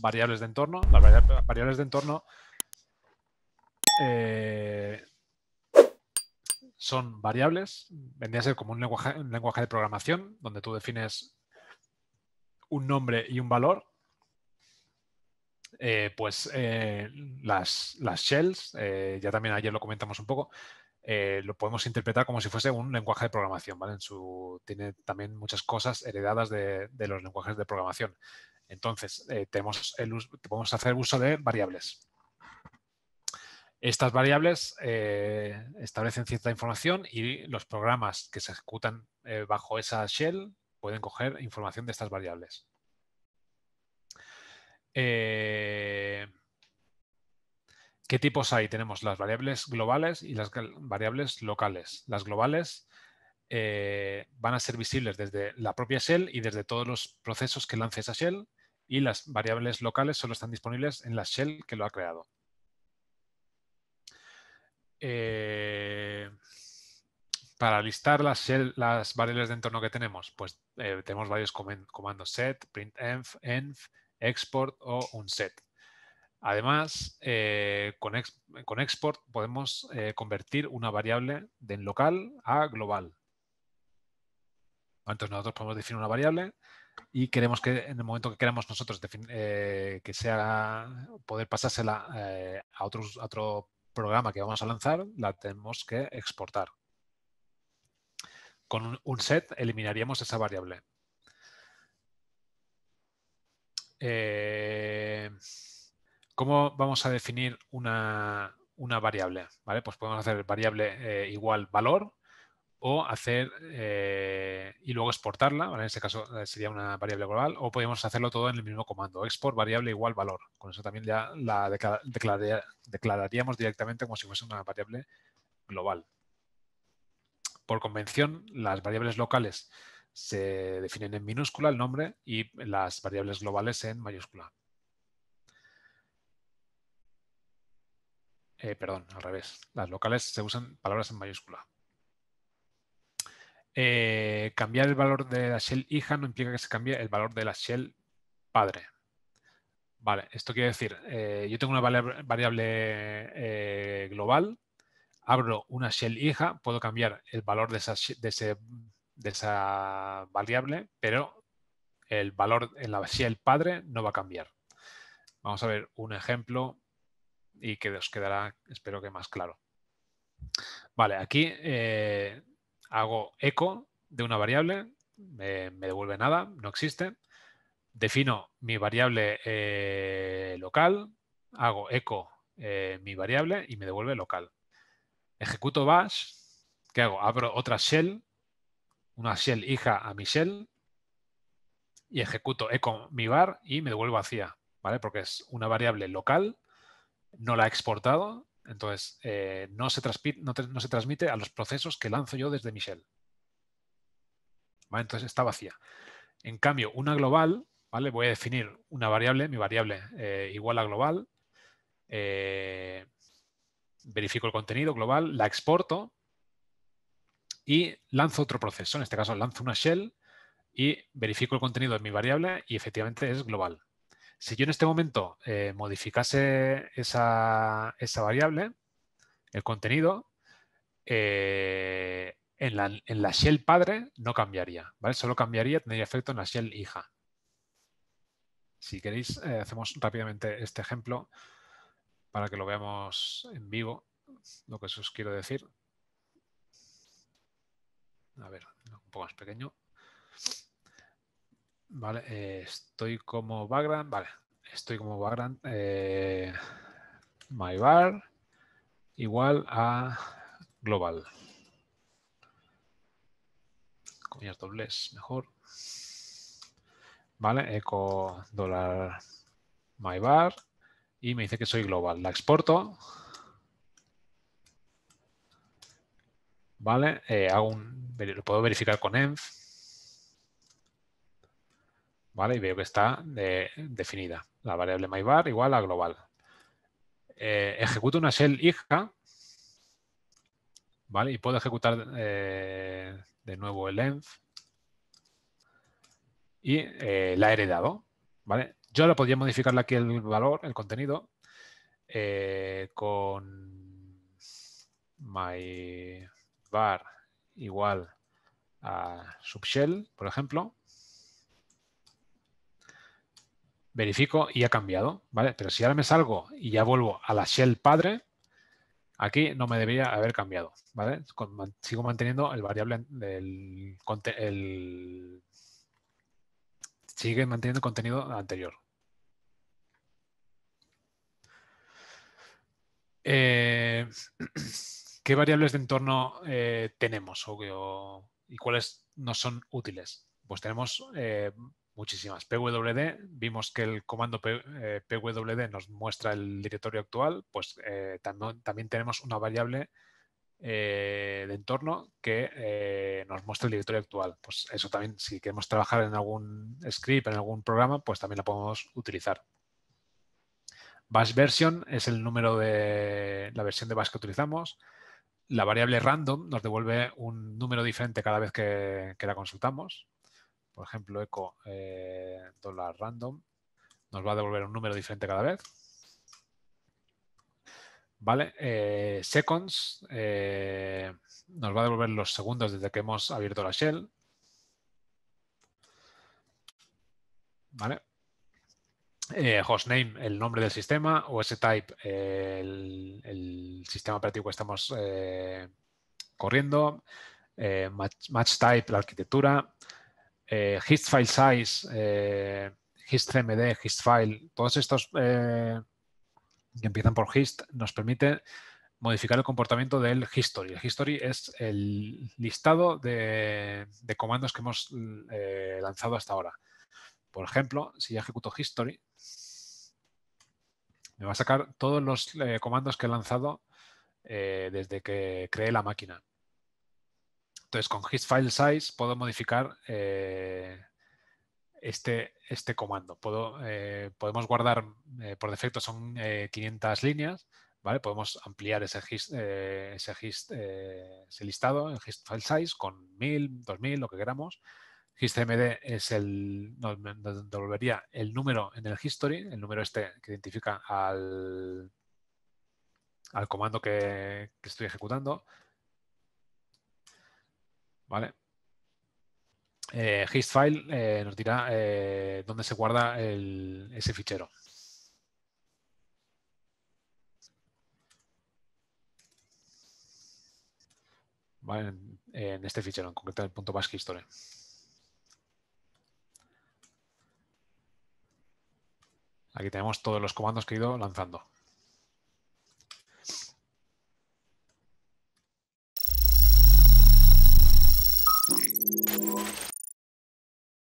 variables de entorno. Las variables de entorno eh, son variables, vendría a ser como un lenguaje, de programación, donde tú defines un nombre y un valor. Eh, pues eh, las, las, shells, ya también ayer lo comentamos un poco, lo podemos interpretar como si fuese un lenguaje de programación, ¿vale? En su, tiene también muchas cosas heredadas de, de los lenguajes de programación. Entonces, eh, tenemos podemos hacer uso de variables. Estas variables eh, establecen cierta información y los programas que se ejecutan eh, bajo esa shell pueden coger información de estas variables. ¿Qué tipos hay? Tenemos las variables globales y las variables locales. Las globales van a ser visibles desde la propia shell y desde todos los procesos que lance esa shell y las variables locales solo están disponibles en la shell que lo ha creado. Eh, para listar las, las variables de entorno que tenemos, pues eh, tenemos varios comandos set, printenv, env, export o unset. Además, eh, con, con, export podemos convertir una variable de local a global. Entonces nosotros podemos definir una variable y queremos que en el momento que queramos nosotros eh, que sea poder pasársela eh, a, otro programa que vamos a lanzar, la tenemos que exportar. Con un, set eliminaríamos esa variable. Eh, ¿Cómo vamos a definir una, variable? ¿Vale? Pues podemos hacer variable igual valor o hacer y luego exportarla, en este caso eh, sería una variable global, o podríamos hacerlo todo en el mismo comando, export variable igual valor. Con eso también ya la declararíamos directamente como si fuese una variable global. Por convención, las variables locales se definen en minúscula el nombre y las variables globales en mayúscula. Eh, perdón, al revés. Las locales se usan palabras en mayúscula. Eh, cambiar el valor de la shell hija no implica que se cambie el valor de la shell padre. Vale, esto quiere decir, eh, yo tengo una variable eh, global, abro una shell hija, puedo cambiar el valor de esa, variable, pero el valor en la shell padre no va a cambiar. Vamos a ver un ejemplo y que os quedará, espero que más claro. Vale, aquí hago eco de una variable, me, devuelve nada, no existe. Defino mi variable eh, local, hago eco eh, mi variable y me devuelve local. Ejecuto bash, ¿qué hago? Abro otra shell, una shell hija a mi shell, y ejecuto eco mi bar y me devuelve vacía, ¿vale? Porque es una variable local, no la he exportado entonces, eh, no, se transmite a los procesos que lanzo yo desde mi shell. Entonces, está vacía. En cambio, una global, ¿vale? voy a definir una variable, mi variable eh, igual a global, eh, verifico el contenido global, la exporto y lanzo otro proceso. En este caso, lanzo una shell y verifico el contenido de mi variable y efectivamente es global. Si yo en este momento eh, modificase esa, variable, el contenido, eh, en, la, shell padre no cambiaría, ¿vale? Solo cambiaría, tendría efecto en la shell hija. Si queréis, eh, hacemos rápidamente este ejemplo para que lo veamos en vivo, lo que os quiero decir. A ver, un poco más pequeño. Eh, vale, estoy como background. Vale, estoy eh, como background. my bar igual a global. Comillas dobles, mejor. Vale, eco dólar my bar y me dice que soy global. La exporto. Vale, eh, un, lo puedo verificar con env. Y veo que está eh, definida. La variable myBar igual a global. Eh, ejecuto una shell hija, Y puedo ejecutar eh, de nuevo el env y la he heredado, ¿vale? Yo ahora podría modificarle aquí el valor, el contenido, con myBar igual a subshell, por ejemplo, verifico y ha cambiado, ¿vale? Pero si ahora me salgo y ya vuelvo a la shell padre, aquí no me debería haber cambiado, ¿vale? sigo manteniendo el variable del sigue manteniendo el contenido anterior. Eh, ¿Qué variables de entorno eh, tenemos y cuáles no son útiles? Pues tenemos eh, muchísimas. PWD, vimos que el comando PWD eh, nos muestra el directorio actual, pues eh, también, tenemos una variable eh, de entorno que nos muestra el directorio actual. Pues eso también, si queremos trabajar en algún script, en algún programa, pues también la podemos utilizar. Bash version es el número de la versión de Bash que utilizamos. La variable random nos devuelve un número diferente cada vez que la consultamos por ejemplo, eco eh, random, nos va a devolver un número diferente cada vez. ¿Vale? Eh, seconds eh, nos va a devolver los segundos desde que hemos abierto la shell. ¿Vale? hostname, el nombre del sistema, o ese type, el, sistema operativo que estamos corriendo, match, match, type, la arquitectura, eh, hist file size, eh, hist cmd, hist file, todos estos eh, que empiezan por hist nos permite modificar el comportamiento del history. El history es el listado de, de comandos que hemos eh, lanzado hasta ahora. Por ejemplo, si yo ejecuto history, me va a sacar todos los comandos que he lanzado desde que creé la máquina. Entonces, con his file size puedo modificar eh, este, este comando. Puedo, eh, podemos guardar, eh, por defecto son 500 líneas, ¿vale? Podemos ampliar ese, ese, listado, el hist file size, con 1000, 2000, lo que queramos. HistMD es el, nos devolvería el número en el history, el número este que identifica al, al comando que, que estoy ejecutando. ¿vale? Eh, histfile eh, nos dirá eh, dónde se guarda ese fichero. ¿Vale? En, este fichero, en concreto el punto bash history. Aquí tenemos todos los comandos que he ido lanzando.